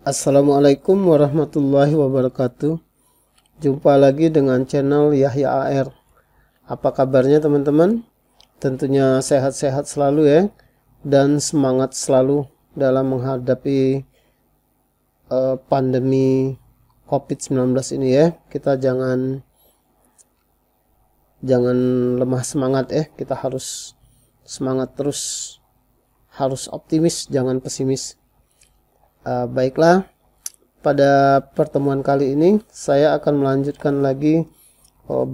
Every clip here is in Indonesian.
Assalamualaikum warahmatullahi wabarakatuh Jumpa lagi dengan channel Yahya AR Apa kabarnya teman-teman? Tentunya sehat-sehat selalu ya Dan semangat selalu dalam menghadapi uh, pandemi COVID-19 ini ya Kita jangan jangan lemah semangat ya Kita harus semangat terus Harus optimis, jangan pesimis uh, baiklah pada pertemuan kali ini saya akan melanjutkan lagi uh,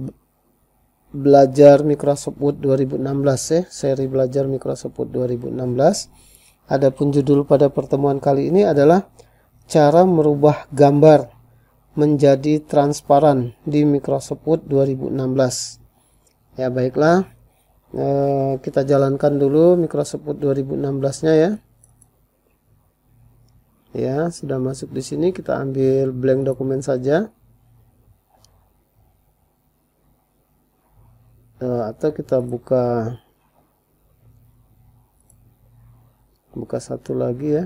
belajar Microsoft Word 2016 ya seri belajar Microsoft Word 2016 adapun judul pada pertemuan kali ini adalah cara merubah gambar menjadi transparan di Microsoft Word 2016 ya baiklah eh, kita jalankan dulu Microsoft Word 2016 nya ya ya sudah masuk di sini kita ambil blank dokumen saja eh, atau kita buka buka satu lagi ya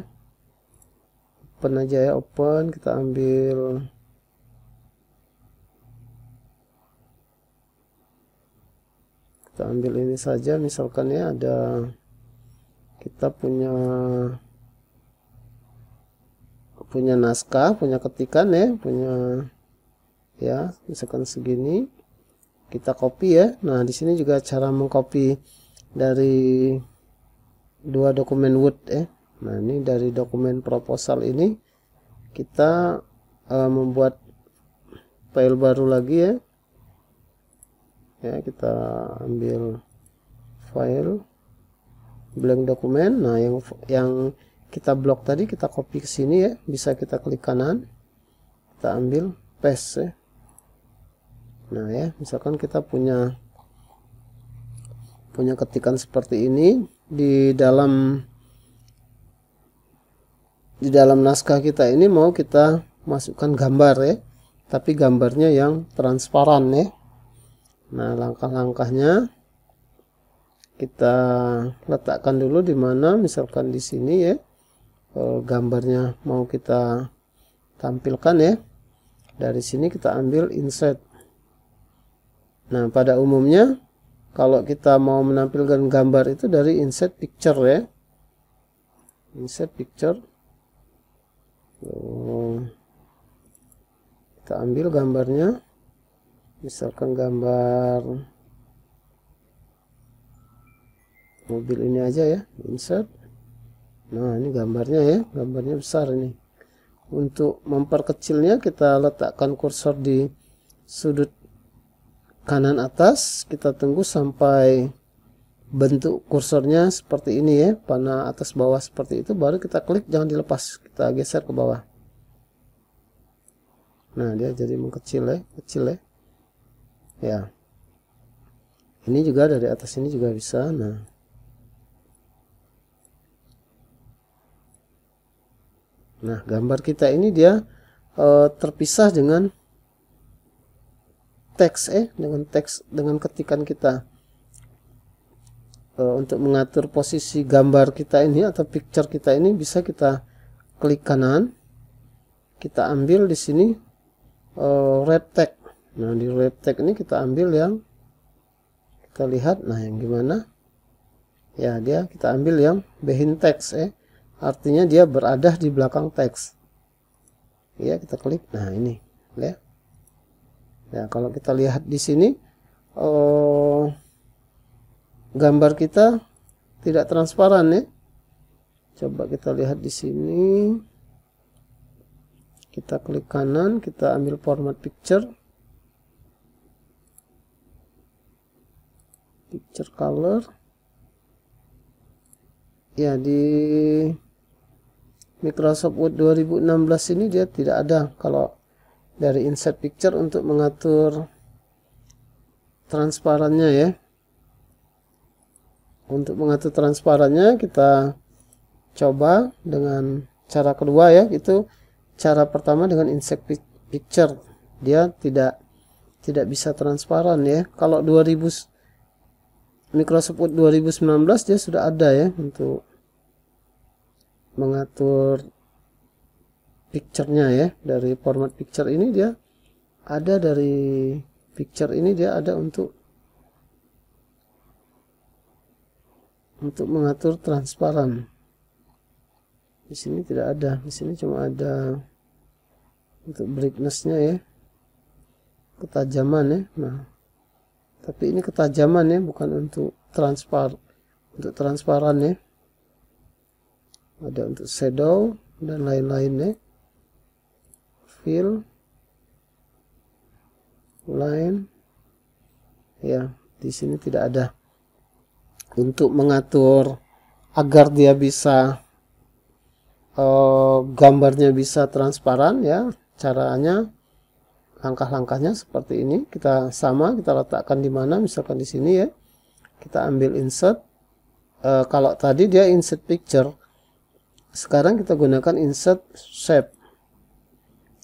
open aja ya open kita ambil kita ambil ini saja misalkan ya ada kita punya punya naskah, punya ketikan ya, punya ya, misalkan segini. Kita copy ya. Nah, di sini juga cara mengcopy dari dua dokumen Word ya. Nah, ini dari dokumen proposal ini kita uh, membuat file baru lagi ya. Ya, kita ambil file blank dokumen. Nah, yang yang kita blok tadi kita copy ke sini ya bisa kita klik kanan kita ambil paste ya. nah ya misalkan kita punya punya ketikan seperti ini di dalam di dalam naskah kita ini mau kita masukkan gambar ya tapi gambarnya yang transparan ya nah langkah-langkahnya kita letakkan dulu di mana misalkan di sini ya Eh, gambarnya mau kita tampilkan ya dari sini kita ambil insert nah pada umumnya kalau kita mau menampilkan gambar itu dari insert picture ya insert picture kita ambil gambarnya misalkan gambar mobil ini aja ya insert Nah, ini gambarnya ya, gambarnya besar ini. Untuk memperkecilnya kita letakkan kursor di sudut kanan atas, kita tunggu sampai bentuk kursornya seperti ini ya, panah atas bawah seperti itu, baru kita klik jangan dilepas, kita geser ke bawah. Nah, dia jadi mengkecil ya, kecil ya. Ya. Ini juga dari atas ini juga bisa. Nah, Nah, gambar kita ini dia e, terpisah dengan teks eh dengan teks dengan ketikan kita. E, untuk mengatur posisi gambar kita ini atau picture kita ini bisa kita klik kanan. Kita ambil di sini e, wrap tag. Nah, di red tag ini kita ambil yang kita lihat nah yang gimana? Ya, dia kita ambil yang behind text eh artinya dia berada di belakang teks ya kita klik nah ini ya nah kalau kita lihat di sini oh, gambar kita tidak transparan ya coba kita lihat di sini kita klik kanan kita ambil format picture picture color ya di Microsoft Word 2016 ini dia tidak ada kalau dari insert picture untuk mengatur transparannya ya untuk mengatur transparannya kita coba dengan cara kedua ya itu cara pertama dengan insert picture dia tidak tidak bisa transparan ya kalau 2000 Microsoft Word 2019 dia sudah ada ya untuk mengatur picture-nya ya dari format picture ini dia ada dari picture ini dia ada untuk untuk mengatur transparan di sini tidak ada di sini cuma ada untuk brightness-nya ya ketajaman ya nah tapi ini ketajaman ya bukan untuk transpar untuk transparan ya ada untuk shadow dan lain-lainnya fill line ya di sini tidak ada untuk mengatur agar dia bisa uh, gambarnya bisa transparan ya caranya langkah-langkahnya seperti ini kita sama kita letakkan di mana misalkan di sini ya kita ambil insert uh, kalau tadi dia insert picture sekarang kita gunakan insert shape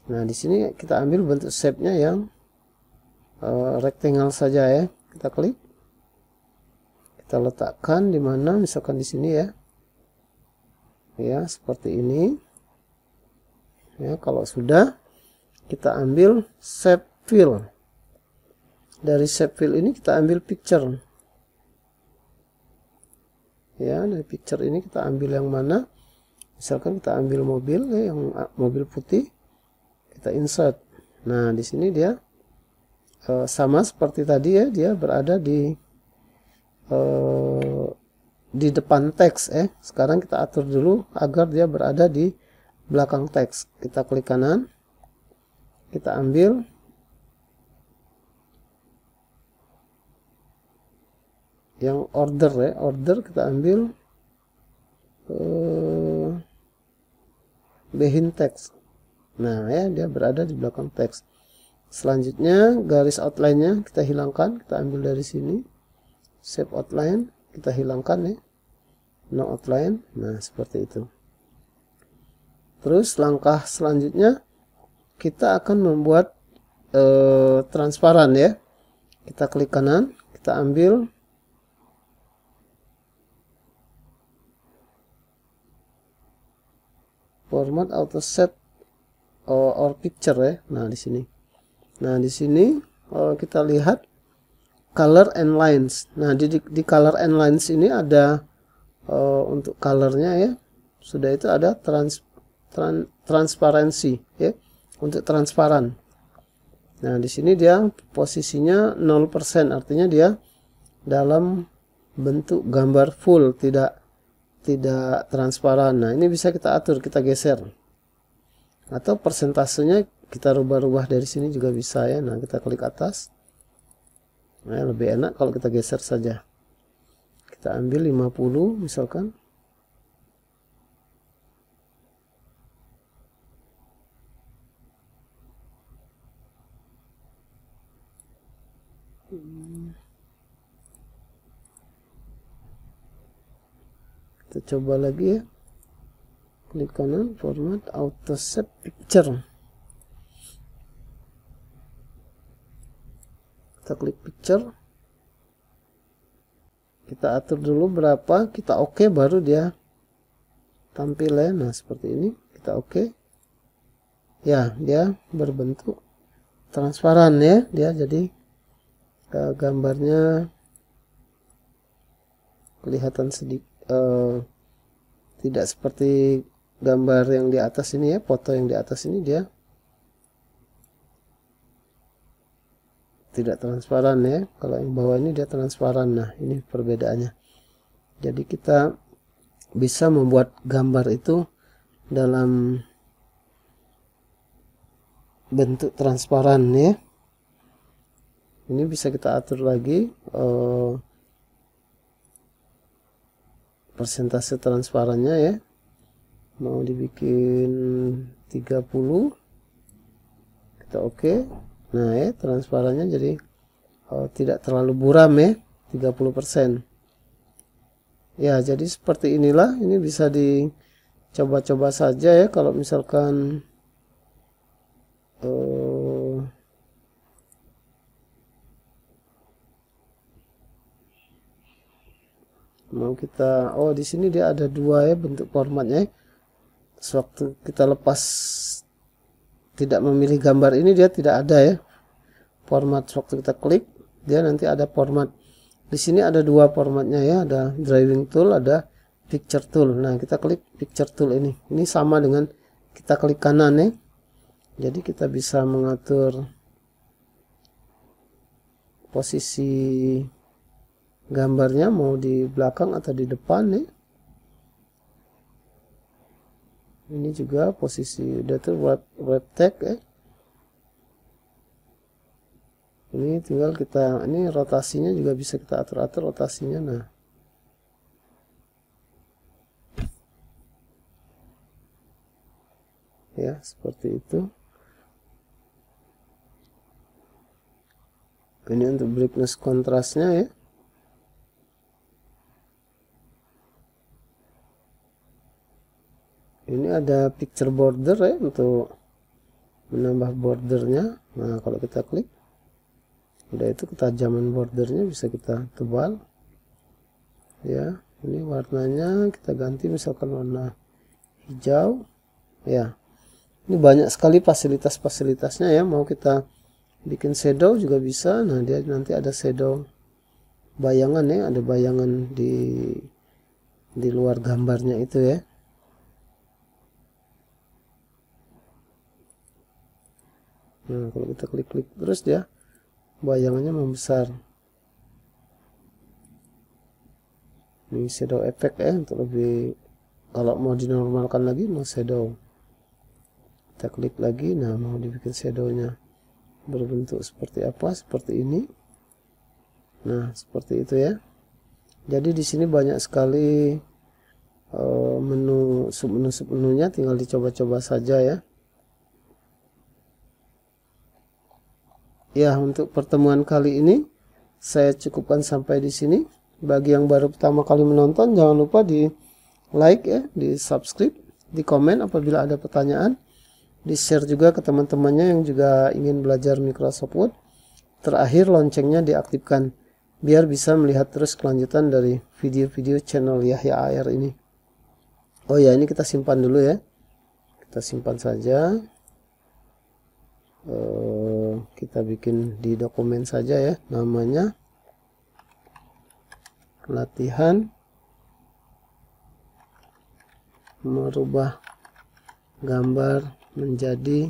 nah di sini kita ambil bentuk shape nya yang uh, rectangle saja ya kita klik kita letakkan di mana misalkan di sini ya ya seperti ini ya kalau sudah kita ambil shape fill dari shape fill ini kita ambil picture ya dari picture ini kita ambil yang mana misalkan kita ambil mobil ya, yang ah, mobil putih kita insert nah di sini dia e, sama seperti tadi ya dia berada di e, di depan teks eh sekarang kita atur dulu agar dia berada di belakang teks kita klik kanan kita ambil yang order ya order kita ambil behind text nah ya dia berada di belakang teks selanjutnya garis outline-nya kita hilangkan kita ambil dari sini shape outline kita hilangkan ya no outline nah seperti itu terus langkah selanjutnya kita akan membuat eh, transparan ya kita klik kanan kita ambil format auto set or, or picture ya nah di sini nah di sini kalau eh, kita lihat color and lines nah di, di, color and lines ini ada uh, untuk colornya ya sudah itu ada trans, tran, transparansi ya untuk transparan nah di sini dia posisinya 0% artinya dia dalam bentuk gambar full tidak tidak transparan. Nah, ini bisa kita atur, kita geser. Atau persentasenya kita rubah-rubah dari sini juga bisa ya. Nah, kita klik atas. Nah, lebih enak kalau kita geser saja. Kita ambil 50 misalkan. kita coba lagi ya klik kanan format auto set picture kita klik picture kita atur dulu berapa kita oke okay, baru dia tampil ya nah seperti ini kita oke okay. ya dia berbentuk transparan ya dia jadi eh, gambarnya kelihatan sedikit uh, tidak seperti gambar yang di atas ini ya foto yang di atas ini dia tidak transparan ya kalau yang bawah ini dia transparan nah ini perbedaannya jadi kita bisa membuat gambar itu dalam bentuk transparan ya ini bisa kita atur lagi uh, persentase transparannya ya mau dibikin 30 kita oke okay. nah ya transparannya jadi oh, tidak terlalu buram ya 30% ya jadi seperti inilah ini bisa dicoba-coba saja ya kalau misalkan eh, mau kita oh di sini dia ada dua ya bentuk formatnya ya. sewaktu kita lepas tidak memilih gambar ini dia tidak ada ya format sewaktu kita klik dia nanti ada format di sini ada dua formatnya ya ada driving tool ada picture tool nah kita klik picture tool ini ini sama dengan kita klik kanan ya jadi kita bisa mengatur posisi gambarnya mau di belakang atau di depan nih ini juga posisi data web web tag eh? Ya. ini tinggal kita ini rotasinya juga bisa kita atur atur rotasinya nah ya seperti itu ini untuk brightness kontrasnya ya ada picture border ya untuk menambah bordernya nah kalau kita klik udah itu ketajaman bordernya bisa kita tebal ya ini warnanya kita ganti misalkan warna hijau ya ini banyak sekali fasilitas-fasilitasnya ya mau kita bikin shadow juga bisa nah dia nanti ada shadow bayangan ya ada bayangan di di luar gambarnya itu ya Nah, kalau kita klik-klik terus dia ya, bayangannya membesar. Ini shadow effect ya untuk lebih kalau mau dinormalkan lagi mau shadow. Kita klik lagi, nah mau dibikin shadownya berbentuk seperti apa? Seperti ini. Nah, seperti itu ya. Jadi di sini banyak sekali uh, menu sub-menu sub-menunya tinggal dicoba-coba saja ya. Ya, untuk pertemuan kali ini saya cukupkan sampai di sini. Bagi yang baru pertama kali menonton, jangan lupa di like ya, di subscribe, di komen apabila ada pertanyaan, di share juga ke teman-temannya yang juga ingin belajar Microsoft Word. Terakhir loncengnya diaktifkan biar bisa melihat terus kelanjutan dari video-video channel Yahya AR ini. Oh ya, ini kita simpan dulu ya. Kita simpan saja. Uh, kita bikin di dokumen saja ya namanya latihan merubah gambar menjadi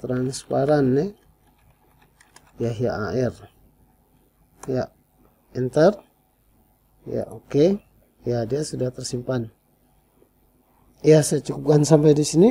transparan nih ya ya AR ya enter ya oke okay. ya dia sudah tersimpan ya saya cukupkan sampai di sini